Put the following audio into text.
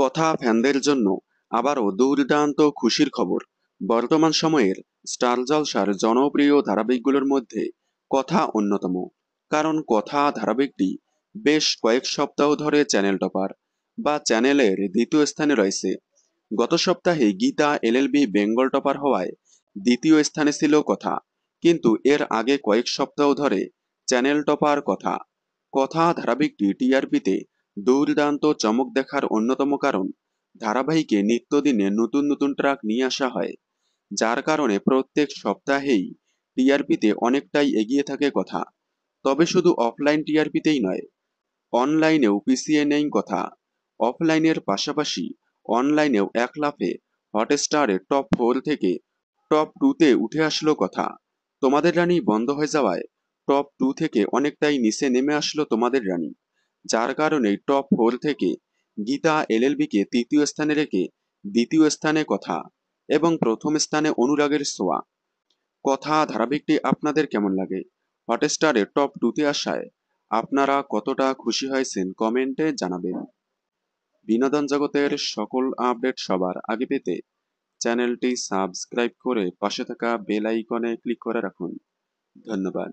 কথা ফ্যানদের জন্য আবারও দুর্দান্ত খুশির খবর বর্তমান সময়ের স্টার জলসার জনপ্রিয় ধারাবাহিকগুলোর মধ্যে কথা অন্যতম কারণ কথা ধারাবাহিকটি বেশ কয়েক সপ্তাহ ধরে চ্যানেল টপার বা চ্যানেলের দ্বিতীয় স্থানে রয়েছে গত সপ্তাহে গীতা এলএলবি বেঙ্গল টপার হওয়ায় দ্বিতীয় স্থানে ছিল কথা কিন্তু এর আগে কয়েক সপ্তাহ ধরে চ্যানেল টপার কথা কথা ধারাবাহিকটি টিআরপিতে দুর্দান্ত চমক দেখার অন্যতম কারণ ধারাবাহিকে নিত্যদিনে নতুন নতুন ট্রাক নিয়ে আসা হয় যার কারণে প্রত্যেক সপ্তাহেই টিআরপিতে অনেকটাই এগিয়ে থাকে কথা তবে শুধু অফলাইন টিআরপিতেই নয় অনলাইনেও পিছিয়ে নেই কথা অফলাইনের পাশাপাশি অনলাইনেও এক লাফে হটস্টারে টপ ফোর থেকে টপ টুতে উঠে আসলো কথা তোমাদের রানী বন্ধ হয়ে যাওয়ায় টপ টু থেকে অনেকটাই নিচে নেমে আসলো তোমাদের রানী যার কারণে টপ ফোর থেকে গীতা এলএলবিকে তৃতীয় স্থানে রেখে দ্বিতীয় স্থানে কথা এবং প্রথম স্থানে অনুরাগের সোয়া কথা ধারাবাহিকটি আপনাদের কেমন লাগে হটস্টারে টপ টুতে আসায় আপনারা কতটা খুশি হয়েছেন কমেন্টে জানাবেন বিনোদন জগতের সকল আপডেট সবার আগে পেতে চ্যানেলটি সাবস্ক্রাইব করে পাশে থাকা বেল আইকনে ক্লিক করে রাখুন ধন্যবাদ